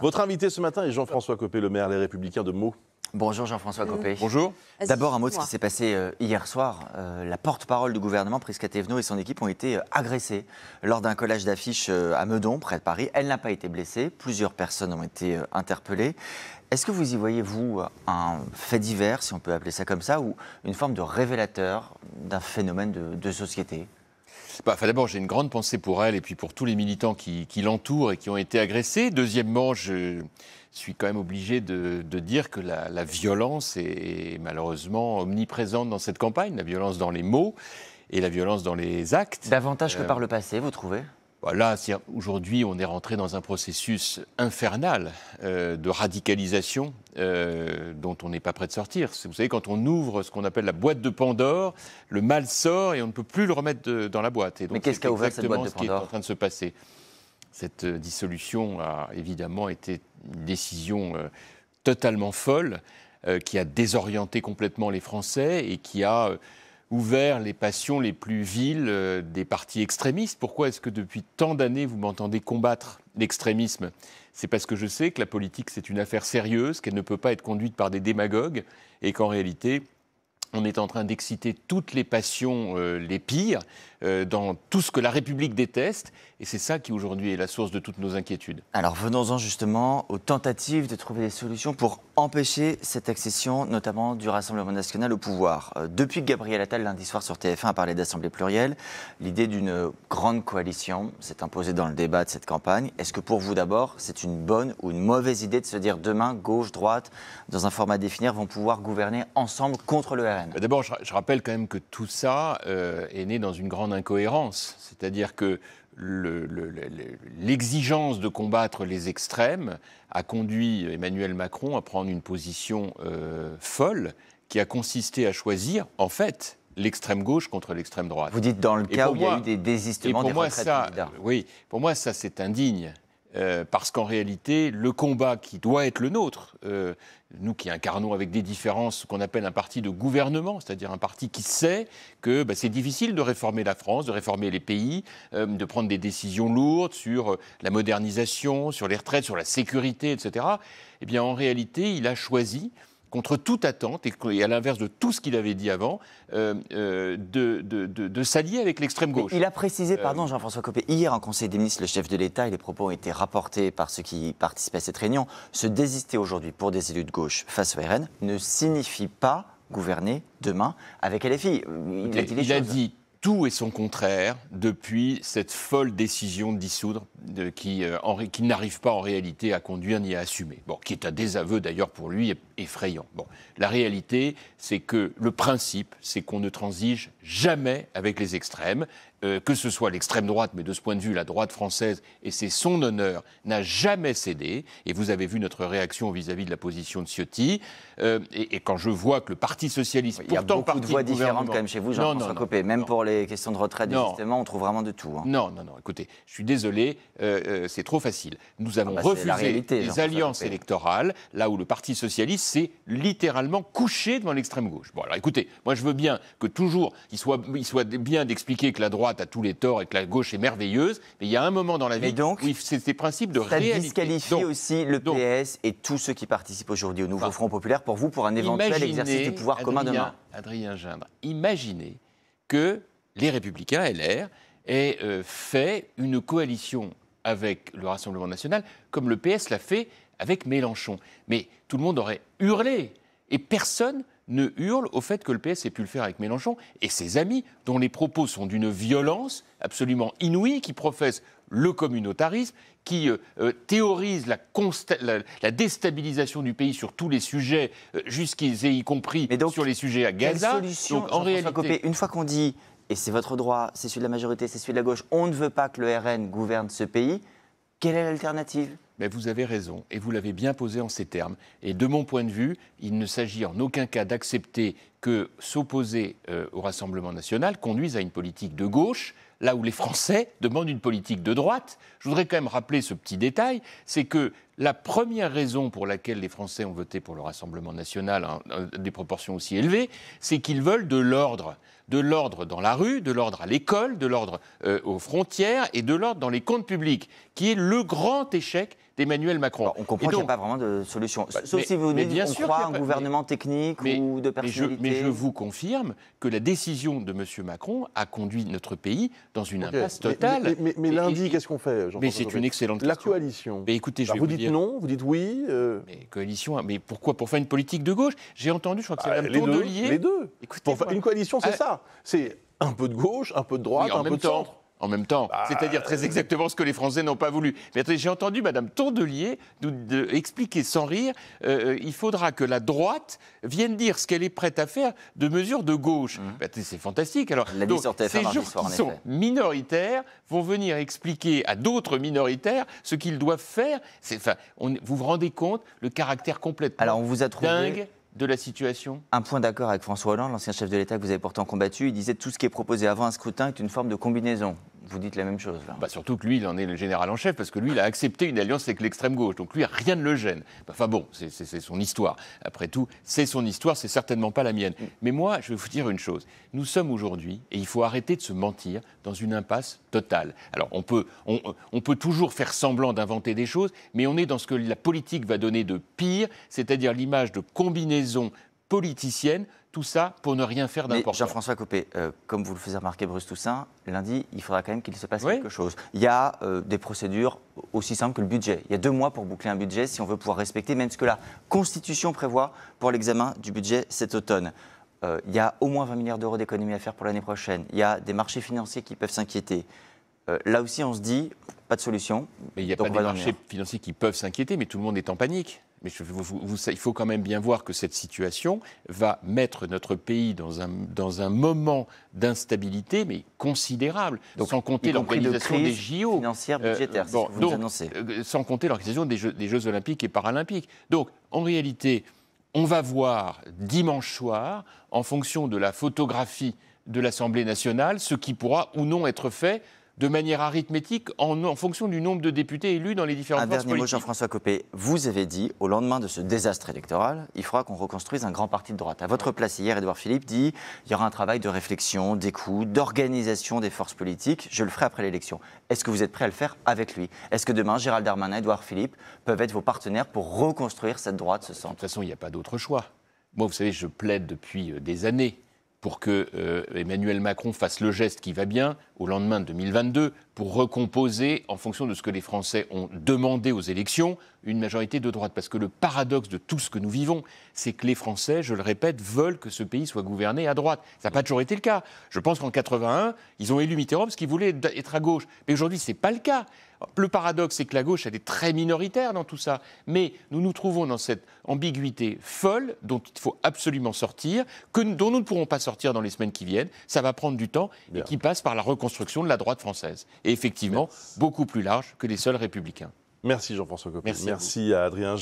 Votre invité ce matin est Jean-François Copé, le maire Les Républicains de Meaux. Bonjour Jean-François Copé. Euh, bonjour. D'abord un mot de ce qui s'est passé euh, hier soir. Euh, la porte-parole du gouvernement, Prisca Thévenot, et son équipe ont été agressées lors d'un collage d'affiches à Meudon, près de Paris. Elle n'a pas été blessée. Plusieurs personnes ont été interpellées. Est-ce que vous y voyez, vous, un fait divers, si on peut appeler ça comme ça, ou une forme de révélateur d'un phénomène de société bah, d'abord, j'ai une grande pensée pour elle et puis pour tous les militants qui, l'entourent et qui ont été agressés. Deuxièmement, je suis quand même obligé de, dire que la, violence est, malheureusement omniprésente dans cette campagne, la violence dans les mots et la violence dans les actes. Davantage que par euh, le passé, vous trouvez Là, aujourd'hui, on est rentré dans un processus infernal euh, de radicalisation euh, dont on n'est pas prêt de sortir. Vous savez, quand on ouvre ce qu'on appelle la boîte de Pandore, le mal sort et on ne peut plus le remettre dans la boîte. Et donc, Mais qu'est-ce qui ouvert ce qui est en train de se passer. Cette euh, dissolution a évidemment été une décision totalement folle qui a désorienté complètement les Français et qui a ouvert les passions les plus viles euh, des partis extrémistes. Pourquoi est-ce que depuis tant d'années, vous m'entendez combattre l'extrémisme C'est parce que je sais que la politique, c'est une affaire sérieuse, qu'elle ne peut pas être conduite par des démagogues, et qu'en réalité, on est en train d'exciter toutes les passions euh, les pires. Euh, dans tout ce que la République déteste. Et c'est ça qui aujourd'hui est la source de toutes nos inquiétudes. Alors venons-en justement aux tentatives de trouver des solutions pour empêcher cette accession, notamment du Rassemblement national au pouvoir. Euh, depuis que Gabriel Attal, lundi soir sur TF1, a parlé d'assemblée plurielle, l'idée d'une grande coalition s'est imposée dans le débat de cette campagne. Est-ce que pour vous d'abord, c'est une bonne ou une mauvaise idée de se dire demain, gauche, droite, dans un format définir, vont pouvoir gouverner ensemble contre le RN D'abord, je, rappelle quand même que tout ça euh, est né dans une grande Incohérence, C'est-à-dire que l'exigence de combattre les extrêmes a conduit Emmanuel Macron à prendre une position euh, folle qui a consisté à choisir, en fait, l'extrême gauche contre l'extrême droite. Vous dites dans le cas où il y a eu des désistements des moi, Oui, pour moi ça c'est indigne. Euh, parce qu'en réalité, le combat qui doit être le nôtre, euh, nous qui incarnons avec des différences ce qu'on appelle un parti de gouvernement, c'est-à-dire un parti qui sait que bah, c'est difficile de réformer la France, de réformer les pays, euh, de prendre des décisions lourdes sur la modernisation, sur les retraites, sur la sécurité, etc., eh bien en réalité, il a choisi contre toute attente, et à l'inverse de tout ce qu'il avait dit avant, euh, euh, de, s'allier avec l'extrême gauche. il a précisé, euh, pardon Jean-François Copé, hier en Conseil des ministres, le chef de l'État, et les propos ont été rapportés par ceux qui participaient à cette réunion, se désister aujourd'hui pour des élus de gauche face au RN ne signifie pas gouverner demain avec LFI. Il a il a dit tout et son contraire depuis cette folle décision de dissoudre de, qui, euh, qui n'arrive pas en réalité à conduire ni à assumer. Bon, qui est un désaveu d'ailleurs pour lui effrayant. Bon, la réalité, c'est que le principe, c'est qu'on ne transige jamais avec les extrêmes, euh, que ce soit l'extrême droite, mais de ce point de vue, la droite française, et c'est son honneur, n'a jamais cédé. Et vous avez vu notre réaction vis-à-vis de la position de Ciotti. Euh, et, quand je vois que le Parti socialiste, il y a beaucoup de voix différentes quand même chez vous, Jean-François Copé, même pour les questions de retraite, justement, on trouve vraiment de tout. Hein. Non, non, non. Écoutez, je suis désolé, euh, euh, c'est trop facile. Nous avons ah bah, refusé les alliances électorales, là où le Parti socialiste s'est littéralement couché devant l'extrême gauche. Bon, alors écoutez, moi je veux bien que toujours il soit, il soit bien d'expliquer que la droite a tous les torts et que la gauche est merveilleuse, mais il y a un moment dans la vie donc, où c'est ces principes de ça réalité. Ça disqualifie aussi le PS et tous ceux qui participent aujourd'hui au Nouveau Front Populaire pour vous, pour un éventuel exercice du pouvoir commun demain. Adrien Gindre, imaginez que les Républicains, LR, aient euh, fait une coalition avec le Rassemblement national, comme le PS l'a fait avec Mélenchon. Mais tout le monde aurait hurlé, et personne ne hurle au fait que le PS ait pu le faire avec Mélenchon et ses amis, dont les propos sont d'une violence absolument inouïe, qui professent le communautarisme, qui euh, euh, théorisent la, déstabilisation du pays sur tous les sujets, euh, aient y compris sur les sujets à Gaza. donc, une fois qu'on dit et c'est votre droit, c'est celui de la majorité, c'est celui de la gauche, on ne veut pas que le RN gouverne ce pays, quelle est l'alternative mais vous avez raison, et vous l'avez bien posé en ces termes. Et de mon point de vue, il ne s'agit en aucun cas d'accepter que s'opposer euh, au Rassemblement national conduise à une politique de gauche, là où les Français demandent une politique de droite. Je voudrais quand même rappeler ce petit détail, c'est que la première raison pour laquelle les Français ont voté pour le Rassemblement national, hein, euh, des proportions aussi élevées, c'est qu'ils veulent de l'ordre de l'ordre dans la rue, de l'ordre à l'école, de l'ordre euh, aux frontières et de l'ordre dans les comptes publics, qui est le grand échec Emmanuel Macron. Bah, on comprend qu'il n'y a pas vraiment de solution. Bah, Sauf si vous dites bien on un gouvernement technique ou de personnalité. Mais je, vous confirme que la décision de M. Macron a conduit notre pays dans une impasse totale. Mais, lundi, qu'est-ce qu'on fait Jean Mais c'est une excellente question. La coalition. Mais écoutez, bah, vous, dites non, vous dites oui. Euh. Mais coalition, hein, mais pourquoi Pour faire une politique de gauche J'ai entendu, je crois que c'est un tour de lier. les deux. pour faire une coalition, c'est ah. ça. C'est un peu de gauche, un peu de droite, un peu de centre en même temps. Bah, C'est-à-dire très euh, exactement ce que les Français n'ont pas voulu. Mais j'ai entendu Madame Tondelier de, expliquer sans rire euh, euh, il faudra que la droite vienne dire ce qu'elle est prête à faire de mesures de gauche. Mmh. Bah, c'est fantastique. Alors, donc, ces gens qui sont minoritaires vont venir expliquer à d'autres minoritaires ce qu'ils doivent faire. Enfin, on, vous vous rendez compte le caractère complètement Alors, on vous dingue de la situation Un point d'accord avec François Hollande, l'ancien chef de l'État que vous avez pourtant combattu. Il disait tout ce qui est proposé avant un scrutin est une forme de combinaison vous dites la même chose. Là. Bah, surtout que lui, il en est le général en chef, parce que lui, il a accepté une alliance avec l'extrême gauche. Donc lui, rien ne le gêne. Bah, enfin bon, c'est son histoire. Après tout, c'est son histoire, c'est certainement pas la mienne. Mm. Mais moi, je vais vous dire une chose. Nous sommes aujourd'hui, et il faut arrêter de se mentir, dans une impasse totale. Alors on peut, on, on peut toujours faire semblant d'inventer des choses, mais on est dans ce que la politique va donner de pire, c'est-à-dire l'image de combinaison politicienne, tout ça pour ne rien faire d'important. Jean-François Copé, euh, comme vous le faisiez remarquer Bruce Toussaint, lundi, il faudra quand même qu'il se passe quelque chose. Il y a euh, des procédures aussi simples que le budget. Il y a deux mois pour boucler un budget si on veut pouvoir respecter même ce que la Constitution prévoit pour l'examen du budget cet automne. Euh, il y a au moins 20 milliards d'euros d'économies à faire pour l'année prochaine. Il y a des marchés financiers qui peuvent s'inquiéter. Euh, là aussi, on se dit, pas de solution. Mais il n'y a pas marchés financiers qui peuvent s'inquiéter, mais tout le monde est en panique. Mais il faut quand même bien voir que cette situation va mettre notre pays dans un, dans un moment d'instabilité, mais considérable, sans compter l'organisation des JO. financière, budgétaire, vous annoncez. sans compter l'organisation des Jeux olympiques et paralympiques. Donc, en réalité, on va voir dimanche soir, en fonction de la photographie de l'Assemblée nationale, ce qui pourra ou non être fait de manière arithmétique en, fonction du nombre de députés élus dans les différentes Un dernier mot, Jean-François Copé. Vous avez dit, au lendemain de ce désastre électoral, il faudra qu'on reconstruise un grand parti de droite. À votre place hier, Edouard Philippe dit il y aura un travail de réflexion, d'écoute, d'organisation des forces politiques. Je le ferai après l'élection. Est-ce que vous êtes prêt à le faire avec lui Est-ce que demain, Gérald Darmanin, Edouard Philippe peuvent être vos partenaires pour reconstruire cette droite, ce centre De toute façon, il n'y a pas d'autre choix. Moi, vous savez, je plaide depuis euh, des années pour que euh, Emmanuel Macron fasse le geste qui va bien au lendemain de 2022 pour recomposer, en fonction de ce que les Français ont demandé aux élections, une majorité de droite. Parce que le paradoxe de tout ce que nous vivons, c'est que les Français, je le répète, veulent que ce pays soit gouverné à droite. Ça n'a pas toujours été le cas. Je pense qu'en 81, ils ont élu Mitterrand parce qu'ils voulaient être à gauche. Mais aujourd'hui, ce n'est pas le cas. Le paradoxe, c'est que la gauche, elle est très minoritaire dans tout ça. Mais nous nous trouvons dans cette ambiguïté folle dont il faut absolument sortir, que, dont nous ne pourrons pas sortir dans les semaines qui viennent. Ça va prendre du temps et qui passe par la reconstruction de la droite française. Et effectivement, beaucoup plus large que les seuls républicains. Merci Jean-François Copé. Merci, à, à Adrien.